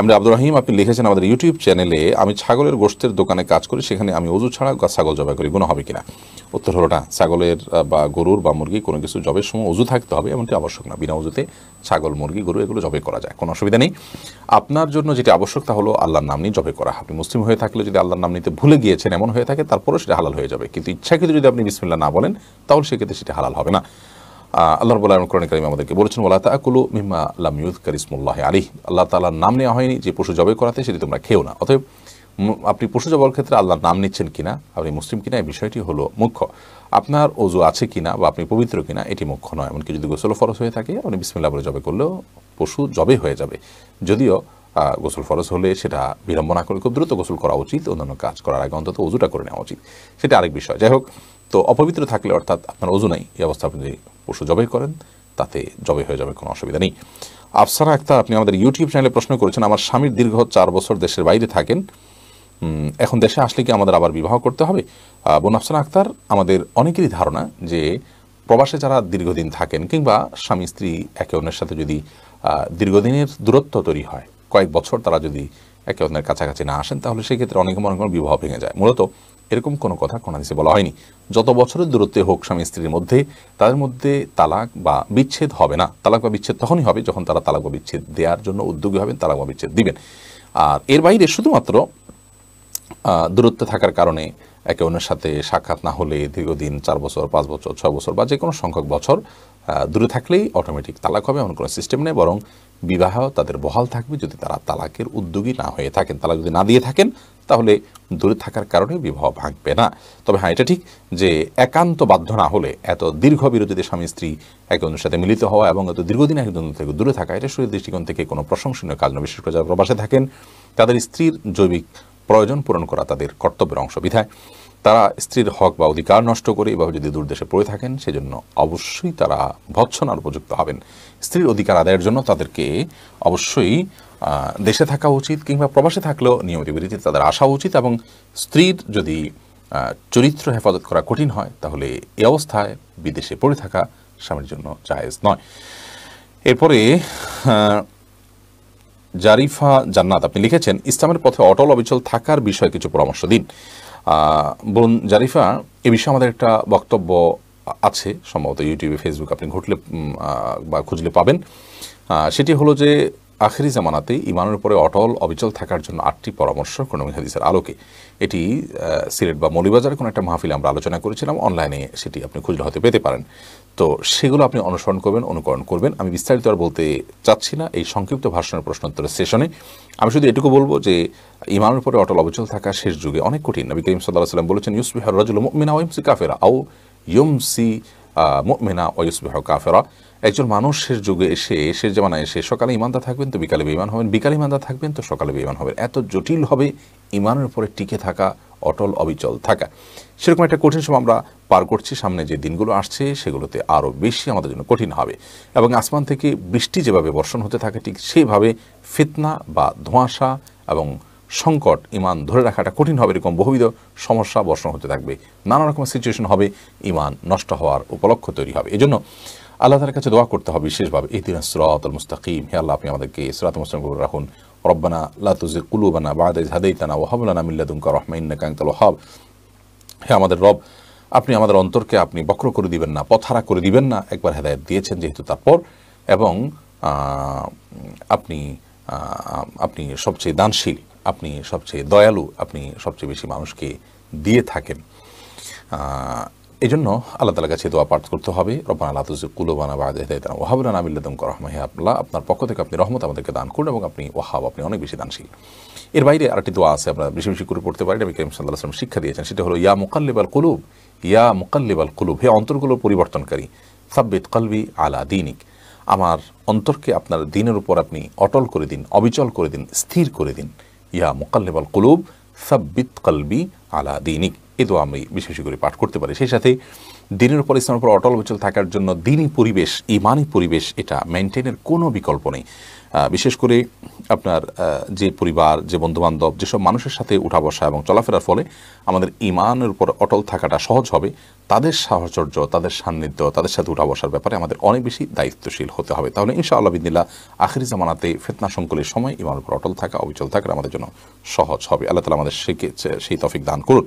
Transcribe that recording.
আমি আব্দুর রহিম আপনি লিখেছেন আমাদের ইউটিউব চ্যানেলে আমি ছাগলের গোষ্ঠের দোকানে কাজ করি সেখানে আমি অজু ছাড়া ছাগল জবাই করি গুণ হবে কিনা উত্তর হলো না ছাগলের বা গরুর বা মুরগি কোনো কিছু জবের সময় অজু থাকতে হবে এমনটি আবশ্যক না বিনা অজুতে ছাগল মুরগি গরু এগুলো জবে করা যায় কোনো অসুবিধা নেই আপনার জন্য যেটি আবশ্যক তা হলো আল্লাহর নাম নিয়ে জবে করা আপনি মুসলিম হয়ে থাকলে যদি আল্লাহর নাম নিতে ভুলে গিয়েছেন এমন হয়ে থাকে তারপরেও সেটা হালাল হয়ে যাবে কিন্তু ইচ্ছাকৃত যদি আপনি বিসমিল্লা না বলেন তাহলে সেক্ষেত্রে সেটা হালাল হবে না আল্লাহ রবুল্লাহ কোরআন কারিম আমাদেরকে বলেছেন ওলা আকুলু মিম্মা আল্লাহ ইউদ কারিসমুল্লাহ আলী আল্লাহ তালার নাম নেওয়া হয়নি যে পশু জবাই করাতে সেটি তোমরা খেও না অতএব আপনি পশু জবাইয়ের ক্ষেত্রে আল্লাহর নাম নিচ্ছেন কিনা আপনি মুসলিম কিনা এই বিষয়টি হলো মুখ্য আপনার অজু আছে কিনা বা আপনি পবিত্র কিনা এটি মুখ্য নয় এমনকি যদি গোসল ফরস হয়ে থাকে আপনি বিসমিল্লা বলে জবে করলেও পশু জবে হয়ে যাবে যদিও গোসল ফরজ হলে সেটা বিলম্ব না করে খুব দ্রুত গোসল করা উচিত অন্যান্য কাজ করার আগে অন্তত অজুটা করে নেওয়া উচিত সেটা আরেক বিষয় যাই হোক তো অপবিত্র থাকলে অর্থাৎ আপনার অজু নাই এই অবস্থা আপনি পশু জবাই করেন তাতে জবাই হয়ে যাবে কোনো অসুবিধা নেই আফসারা আক্তার আপনি আমাদের ইউটিউব চ্যানেলে প্রশ্ন করেছেন আমার স্বামীর দীর্ঘ চার বছর দেশের বাইরে থাকেন এখন দেশে আসলে কি আমাদের আবার বিবাহ করতে হবে বোন আফসারা আক্তার আমাদের অনেকেরই ধারণা যে প্রবাসে যারা দীর্ঘদিন থাকেন কিংবা স্বামী স্ত্রী একে অন্যের সাথে যদি দীর্ঘদিনের দূরত্ব তৈরি হয় কয়েক বছর তারা যদি একে অন্যের কাছাকাছি না আসেন তাহলে সেক্ষেত্রে অনেক মনে করেন বিবাহ ভেঙে যায় মূলত এরকম কোনো কথা কোন হাদিসে বলা হয়নি যত বছরের দূরত্বে হোক স্বামী স্ত্রীর মধ্যে তাদের মধ্যে তালাক বা বিচ্ছেদ হবে না তালাক বা বিচ্ছেদ তখনই হবে যখন তারা তালাক বা বিচ্ছেদ দেওয়ার জন্য উদ্যোগী হবেন তালাক বা বিচ্ছেদ দিবেন আর এর বাইরে শুধুমাত্র দূরত্বে থাকার কারণে একে অন্যের সাথে সাক্ষাৎ না হলে দীর্ঘদিন চার বছর পাঁচ বছর ছয় বছর বা যে কোনো সংখ্যক বছর দূরে থাকলেই অটোমেটিক তালাক হবে এমন কোনো সিস্টেম নেই বরং বিবাহ তাদের বহাল থাকবে যদি তারা তালাকের উদ্যোগী না হয়ে থাকেন তালাক যদি না দিয়ে থাকেন তাহলে দূরে থাকার কারণে বিবাহ ভাঙবে না তবে হ্যাঁ এটা ঠিক যে একান্ত বাধ্য না হলে এত দীর্ঘ বিরতিতে স্বামী স্ত্রী একজনের সাথে মিলিত হওয়া এবং এত দীর্ঘদিন একজন থেকে দূরে থাকা এটা শরীর দৃষ্টিকোণ থেকে কোনো প্রশংসনীয় কাজ না বিশেষ করে যারা প্রবাসে থাকেন তাদের স্ত্রীর জৈবিক প্রয়োজন পূরণ করা তাদের কর্তব্যের অংশ বিধায় তারা স্ত্রীর হক বা অধিকার নষ্ট করে এভাবে যদি দুর্দেশে পড়ে থাকেন সেজন্য অবশ্যই তারা ভৎসনার উপযুক্ত হবেন স্ত্রীর অধিকার আদায়ের জন্য তাদেরকে অবশ্যই দেশে থাকা উচিত কিংবা প্রবাসে থাকলেও নিয়মিত বিরতিতে তাদের আসা উচিত এবং স্ত্রীর যদি চরিত্র হেফাজত করা কঠিন হয় তাহলে এ অবস্থায় বিদেশে পড়ে থাকা স্বামীর জন্য জায়েজ নয় এরপরে জারিফা জান্নাত আপনি লিখেছেন ইসলামের পথে অটল অবিচল থাকার বিষয়ে কিছু পরামর্শ দিন বলুন জারিফা এ বিষয়ে আমাদের একটা বক্তব্য আছে সম্ভবত ইউটিউবে ফেসবুক আপনি ঘটলে বা খুঁজলে পাবেন সেটি হলো যে আখেরি জামানাতে ইমানের উপরে অটল অবিচল থাকার জন্য আটটি পরামর্শ কোনো হাদিসের আলোকে এটি সিলেট বা মৌলিবাজারের কোনো একটা মাহফিলে আমরা আলোচনা করেছিলাম অনলাইনে সেটি আপনি খুঁজলে হতে পেতে পারেন তো সেগুলো আপনি অনুসরণ করবেন অনুকরণ করবেন আমি বিস্তারিত আর বলতে চাচ্ছি না এই সংক্ষিপ্ত ভাষণের প্রশ্নোত্তরের সেশনে আমি শুধু এটুকু বলবো যে ইমানের উপরে অটল অবিচল থাকা শেষ যুগে অনেক কঠিন নবী করিম সাল্লাহ সাল্লাম বলেছেন ইউসবিহার রাজুল মিনা ওয়েমসি কাফেরা আও ইউমসি মেনা ওয়ুসবিহ কাফেরা একজন মানুষের যুগে এসে এসে জামানায় এসে সকালে ইমানদার থাকবেন তো বিকালে বেইমান হবেন বিকালে ইমানদার থাকবেন তো সকালে বেইমান হবেন এত জটিল হবে ইমানের উপরে টিকে থাকা অটল অবিচল থাকা সেরকম একটা কঠিন সময় আমরা পার করছি সামনে যে দিনগুলো আসছে সেগুলোতে আরও বেশি আমাদের জন্য কঠিন হবে এবং আসমান থেকে বৃষ্টি যেভাবে বর্ষণ হতে থাকে ঠিক সেইভাবে ফিতনা বা ধোঁয়াশা এবং সংকট ইমান ধরে রাখাটা কঠিন হবে এরকম বহুবিধ সমস্যা বর্ষণ হতে থাকবে নানা রকম সিচুয়েশন হবে ইমান নষ্ট হওয়ার উপলক্ষ তৈরি হবে এজন্য আল্লাহ তার কাছে দোয়া করতে হবে বিশেষভাবে দিন সুরাতুল মুস্তাকিম হে আল্লাহ আপনি আমাদেরকে সুরাত মুস্তাকিম রাখুন রব্বানা লাতুজি কুলুবানা বাদাইজ তানা ওহাবুলানা মিল্লাদুমকা রহমাইন্না কাঙ্কাল ওহাব হে আমাদের রব আপনি আমাদের অন্তরকে আপনি বক্র করে দিবেন না পথারা করে দিবেন না একবার হেদায়ত দিয়েছেন যেহেতু তারপর এবং আপনি আপনি সবচেয়ে দানশীল আপনি সবচেয়ে দয়ালু আপনি সবচেয়ে বেশি মানুষকে দিয়ে থাকেন এই জন্য আল্লাহ তালা কাছে দোয়া পাঠ করতে হবে রব্বান আল্লাহ তুজি কুলোবানা বা আজাহিদান ওহাবুলান আমিল্লাদম করাহমাহে আল্লাহ আপনার পক্ষ থেকে আপনি রহমত আমাদেরকে দান করুন এবং আপনি ওহাব আপনি অনেক বেশি দানশীল এর বাইরে আরেকটি দোয়া আছে আপনারা বেশি বেশি করে পড়তে পারেন আমি কেম সাল্লাহাম শিক্ষা দিয়েছেন সেটা হলো ইয়া মুকাল্লিবাল কুলুব ইয়া মুকাল্লিবাল কুলুব হে অন্তরগুলো পরিবর্তনকারী সাব্বিত কলবি আলা দিনিক আমার অন্তরকে আপনার দিনের উপর আপনি অটল করে দিন অবিচল করে দিন স্থির করে দিন ইয়া মোকাল্লেবাল কুলুব সাব্বিত কলবি আলা দিনিক এ দোয়া আমি বিশেষ করে পাঠ করতে পারি সেই সাথে দিনের উপর ইসলামের উপর অটল অচল থাকার জন্য দিনই পরিবেশ ইমানই পরিবেশ এটা মেনটেনের কোনো বিকল্প নেই বিশেষ করে আপনার যে পরিবার যে বন্ধুবান্ধব যেসব মানুষের সাথে উঠা বসা এবং চলাফেরার ফলে আমাদের ইমানের উপর অটল থাকাটা সহজ হবে তাদের সাহচর্য তাদের সান্নিধ্য তাদের সাথে উঠা বসার ব্যাপারে আমাদের অনেক বেশি দায়িত্বশীল হতে হবে তাহলে ইনশা আল্লাহ বিদিল্লা আখিরি জামানাতে ফেতনা সংকুলের সময় ইমানের উপর অটল থাকা অবিচল থাকাটা আমাদের জন্য সহজ হবে আল্লাহ তালা আমাদের সেই তফিক দান করুন